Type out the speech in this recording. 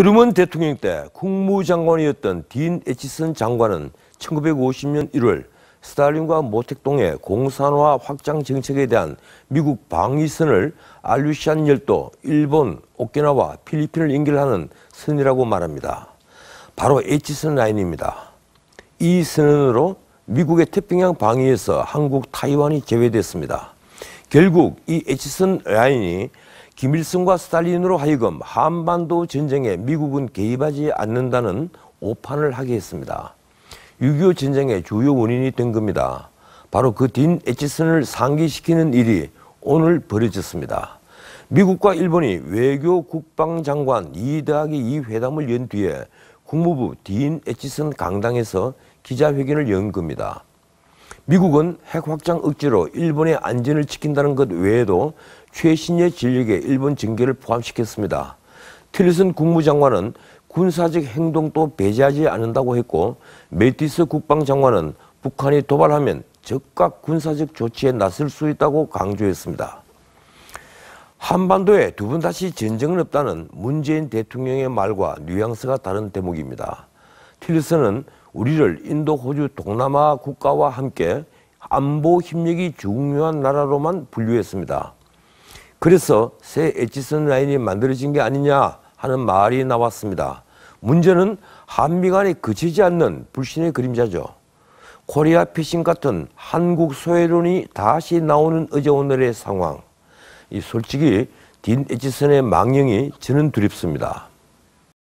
트루먼 대통령 때 국무장관이었던 딘 에치슨 장관은 1950년 1월 스탈린과 모택동의 공산화 확장 정책에 대한 미국 방위선을 알루시안 열도, 일본, 오키나와 필리핀을 연결하는 선이라고 말합니다. 바로 에치슨 라인입니다. 이 선언으로 미국의 태평양 방위에서 한국, 타이완이 제외됐습니다. 결국 이 에치슨 라인이 김일성과 스탈린으로 하여금 한반도 전쟁에 미국은 개입하지 않는다는 오판을 하게 했습니다. 6.25 전쟁의 주요 원인이 된 겁니다. 바로 그딘 에치슨을 상기시키는 일이 오늘 벌어졌습니다. 미국과 일본이 외교 국방장관 2대학기이 회담을 연 뒤에 국무부 딘 에치슨 강당에서 기자회견을 연 겁니다. 미국은 핵 확장 억지로 일본의 안전을 지킨다는 것 외에도 최신의 진력에 일본 징계를 포함시켰습니다. 틸슨 국무장관은 군사적 행동도 배제하지 않는다고 했고 메티스 국방장관은 북한이 도발하면 즉각 군사적 조치에 나설 수 있다고 강조했습니다. 한반도에 두 번 다시 전쟁은 없다는 문재인 대통령의 말과 뉘앙스가 다른 대목입니다. 틸슨은 우리를 인도, 호주, 동남아 국가와 함께 안보 협력이 중요한 나라로만 분류했습니다. 그래서 새에지슨 라인이 만들어진 게 아니냐 하는 말이 나왔습니다. 문제는 한미 간에 그치지 않는 불신의 그림자죠. 코리아 피싱 같은 한국 소외론이 다시 나오는 어제 오늘의 상황. 이 솔직히 딘 에치슨의 망령이 저는 두렵습니다.